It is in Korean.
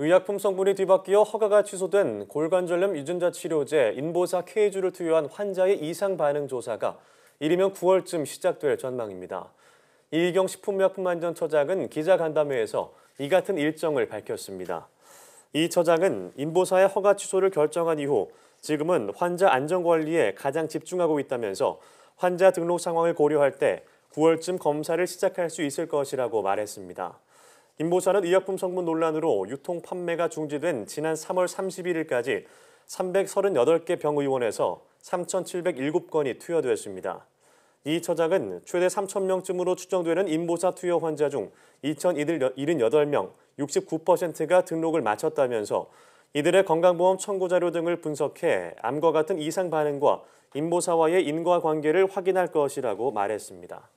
의약품 성분이 뒤바뀌어 허가가 취소된 골관절염 유전자 치료제 인보사 K주를 투여한 환자의 이상 반응 조사가 이르면 9월쯤 시작될 전망입니다. 이희경 식품의약품안전처장은 기자간담회에서 이 같은 일정을 밝혔습니다. 이 처장은 인보사의 허가 취소를 결정한 이후 지금은 환자 안전관리에 가장 집중하고 있다면서 환자 등록 상황을 고려할 때 9월쯤 검사를 시작할 수 있을 것이라고 말했습니다. 김보사는 의약품 성분 논란으로 유통 판매가 중지된 지난 3월 31일까지 338개 병의원에서 3,707건이 투여됐습니다. 이 처장은 최대 3 0명쯤으로 추정되는 임보사 투여 환자 중 2,078명, 69%가 등록을 마쳤다면서 이들의 건강보험 청구 자료 등을 분석해 암과 같은 이상 반응과 임보사와의 인과관계를 확인할 것이라고 말했습니다.